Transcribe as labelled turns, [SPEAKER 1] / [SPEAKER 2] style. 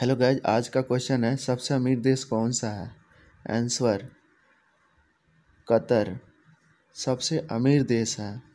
[SPEAKER 1] hello guys आज का question है सबसे अमीर देश कौन सा है आंसर कतर सबसे अमीर देश है